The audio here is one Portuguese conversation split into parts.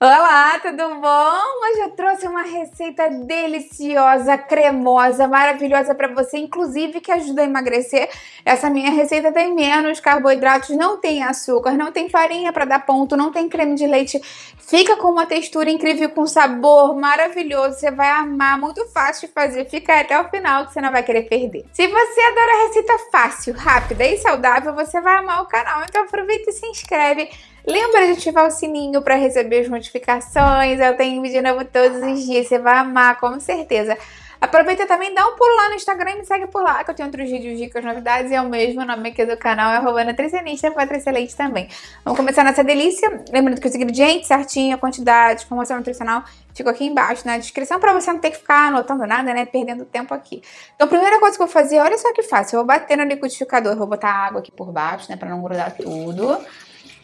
Olá, tudo bom? Hoje eu trouxe uma receita deliciosa, cremosa, maravilhosa para você, inclusive que ajuda a emagrecer. Essa minha receita tem menos carboidratos, não tem açúcar, não tem farinha para dar ponto, não tem creme de leite. Fica com uma textura incrível, com sabor maravilhoso. Você vai amar, muito fácil de fazer. Fica até o final que você não vai querer perder. Se você adora receita fácil, rápida e saudável, você vai amar o canal. Então aproveita e se inscreve. Lembra de ativar o sininho para receber as notificações. Eu tenho vídeo novo todos os dias, você vai amar, com certeza. Aproveita também, dá um pulo lá no Instagram e me segue por lá, que eu tenho outros vídeos, dicas, novidades. E é o mesmo nome aqui do canal, é Rovana Tricenista, Patrícia Leite também. Vamos começar nessa delícia. Lembrando que os ingredientes certinho, a quantidade, informação nutricional, ficou aqui embaixo na descrição para você não ter que ficar anotando nada, né? Perdendo tempo aqui. Então, a primeira coisa que eu vou fazer, olha só que fácil. Eu vou bater no liquidificador, vou botar água aqui por baixo, né? Pra não grudar tudo.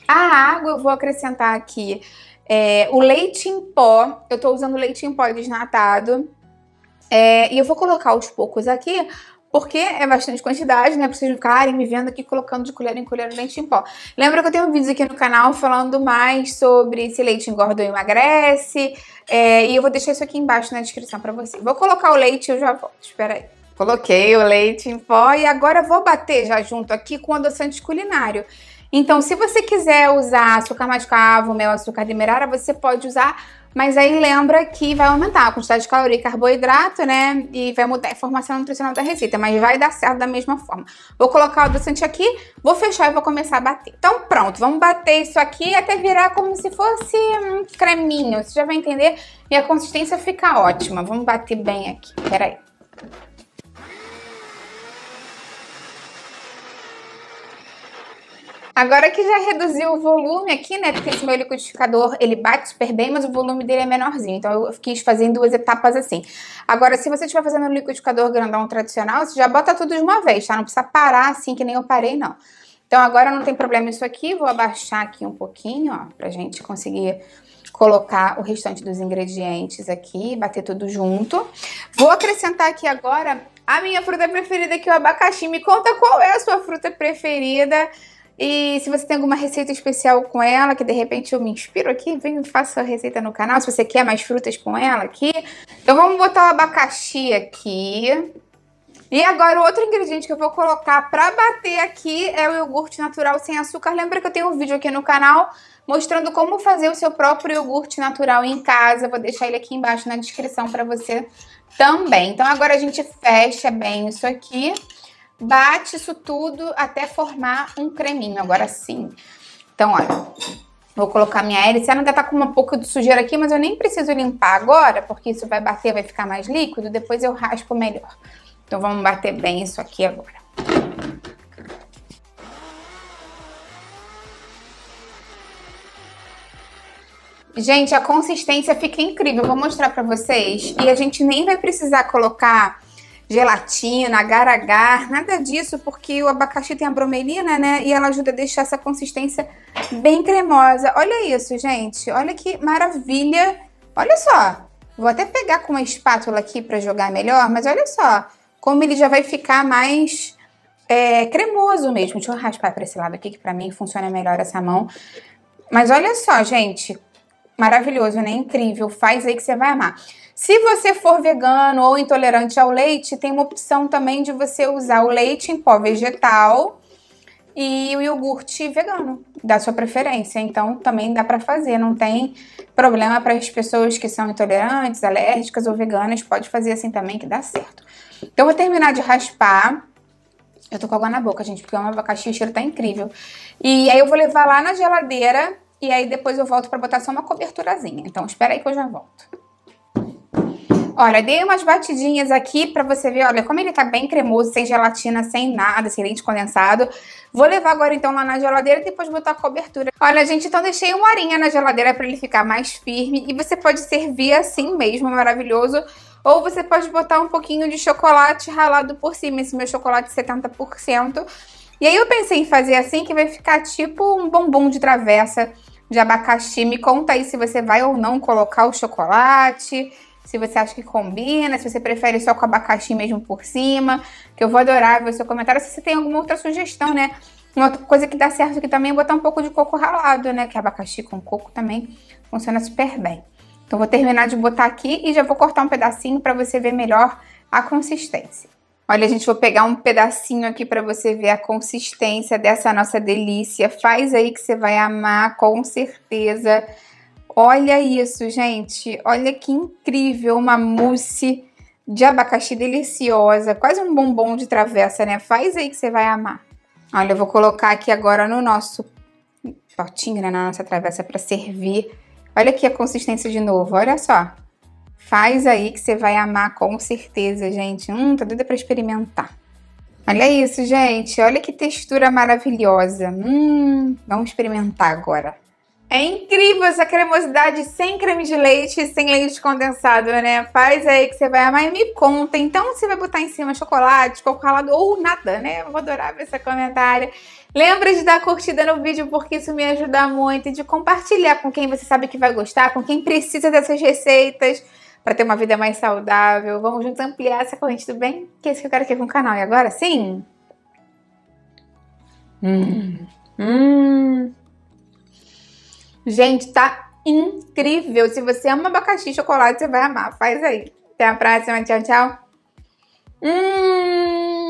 A água eu vou acrescentar aqui. É, o leite em pó, eu tô usando leite em pó desnatado. É, e eu vou colocar aos poucos aqui, porque é bastante quantidade, né? Pra vocês não ficarem me vendo aqui colocando de colher em colher o leite em pó. Lembra que eu tenho um vídeo aqui no canal falando mais sobre se leite engorda ou emagrece. É, e eu vou deixar isso aqui embaixo na descrição pra vocês. Vou colocar o leite e eu já volto. Espera aí. Coloquei o leite em pó e agora vou bater já junto aqui com o adoçante culinário. Então, se você quiser usar açúcar mascavo, mel, açúcar demerara, você pode usar, mas aí lembra que vai aumentar a quantidade de caloria e carboidrato, né? E vai mudar a informação nutricional da receita, mas vai dar certo da mesma forma. Vou colocar o adoçante aqui, vou fechar e vou começar a bater. Então, pronto, vamos bater isso aqui até virar como se fosse um creminho. Você já vai entender e a consistência fica ótima. Vamos bater bem aqui, peraí. Agora que já reduziu o volume aqui, né? Porque esse meu liquidificador, ele bate super bem, mas o volume dele é menorzinho. Então eu quis fazer em duas etapas assim. Agora, se você estiver fazendo um liquidificador grandão tradicional, você já bota tudo de uma vez, tá? Não precisa parar assim que nem eu parei, não. Então agora não tem problema isso aqui, vou abaixar aqui um pouquinho, ó, pra gente conseguir colocar o restante dos ingredientes aqui, bater tudo junto. Vou acrescentar aqui agora a minha fruta preferida, que é o abacaxi. Me conta qual é a sua fruta preferida e se você tem alguma receita especial com ela, que de repente eu me inspiro aqui, vem e faça a receita no canal. Se você quer mais frutas com ela aqui. Então vamos botar o abacaxi aqui. E agora o outro ingrediente que eu vou colocar pra bater aqui é o iogurte natural sem açúcar. Lembra que eu tenho um vídeo aqui no canal mostrando como fazer o seu próprio iogurte natural em casa. Vou deixar ele aqui embaixo na descrição pra você também. Então agora a gente fecha bem isso aqui bate isso tudo até formar um creminho. Agora sim. Então, olha, vou colocar minha hélice. Ela ainda tá com um pouco de sujeira aqui, mas eu nem preciso limpar agora, porque isso vai bater, vai ficar mais líquido. Depois eu raspo melhor. Então, vamos bater bem isso aqui agora. Gente, a consistência fica incrível. Eu vou mostrar pra vocês. E a gente nem vai precisar colocar gelatina, agar-agar, nada disso, porque o abacaxi tem a bromelina, né? E ela ajuda a deixar essa consistência bem cremosa. Olha isso, gente. Olha que maravilha. Olha só. Vou até pegar com uma espátula aqui para jogar melhor, mas olha só como ele já vai ficar mais é, cremoso mesmo. Deixa eu raspar para esse lado aqui, que para mim funciona melhor essa mão. Mas olha só, gente, maravilhoso, né? Incrível. Faz aí que você vai amar. Se você for vegano ou intolerante ao leite, tem uma opção também de você usar o leite em pó vegetal e o iogurte vegano, da sua preferência. Então também dá para fazer, não tem problema para as pessoas que são intolerantes, alérgicas ou veganas, pode fazer assim também que dá certo. Então vou terminar de raspar. Eu tô com água na boca, gente, porque o abacaxi o cheiro tá incrível. E aí eu vou levar lá na geladeira e aí depois eu volto para botar só uma coberturazinha. Então espera aí que eu já volto. Olha, dei umas batidinhas aqui para você ver, olha, como ele tá bem cremoso, sem gelatina, sem nada, sem leite condensado. Vou levar agora então lá na geladeira e depois botar a cobertura. Olha, gente, então deixei uma horinha na geladeira para ele ficar mais firme e você pode servir assim mesmo, maravilhoso. Ou você pode botar um pouquinho de chocolate ralado por cima, esse meu chocolate 70%. E aí eu pensei em fazer assim que vai ficar tipo um bombom de travessa de abacaxi. Me conta aí se você vai ou não colocar o chocolate, se você acha que combina, se você prefere só com abacaxi mesmo por cima, que eu vou adorar ver o seu comentário. Se você tem alguma outra sugestão, né? Uma outra coisa que dá certo aqui também é botar um pouco de coco ralado, né? Que abacaxi com coco também funciona super bem. Então, vou terminar de botar aqui e já vou cortar um pedacinho para você ver melhor a consistência. Olha, a gente, vou pegar um pedacinho aqui para você ver a consistência dessa nossa delícia. Faz aí que você vai amar, com certeza. Olha isso, gente. Olha que incrível, uma mousse de abacaxi deliciosa, quase um bombom de travessa, né? Faz aí que você vai amar. Olha, eu vou colocar aqui agora no nosso potinho, né, na nossa travessa para servir. Olha aqui a consistência de novo, olha só. Faz aí que você vai amar com certeza, gente. Hum, tá doida para experimentar. Olha isso, gente. Olha que textura maravilhosa. Hum, vamos experimentar agora. É incrível essa cremosidade sem creme de leite e sem leite condensado, né? Faz aí que você vai amar e me conta. Então, você vai botar em cima chocolate, coco ralado ou nada, né? Eu vou adorar ver essa comentária. Lembra de dar curtida no vídeo porque isso me ajuda muito e de compartilhar com quem você sabe que vai gostar, com quem precisa dessas receitas para ter uma vida mais saudável. Vamos juntos ampliar essa corrente do bem, que é isso que eu quero aqui com o canal. E agora sim? Hum. Hum. Gente, tá incrível. Se você ama abacaxi e chocolate, você vai amar. Faz aí. Até a próxima. Tchau, tchau. Hum.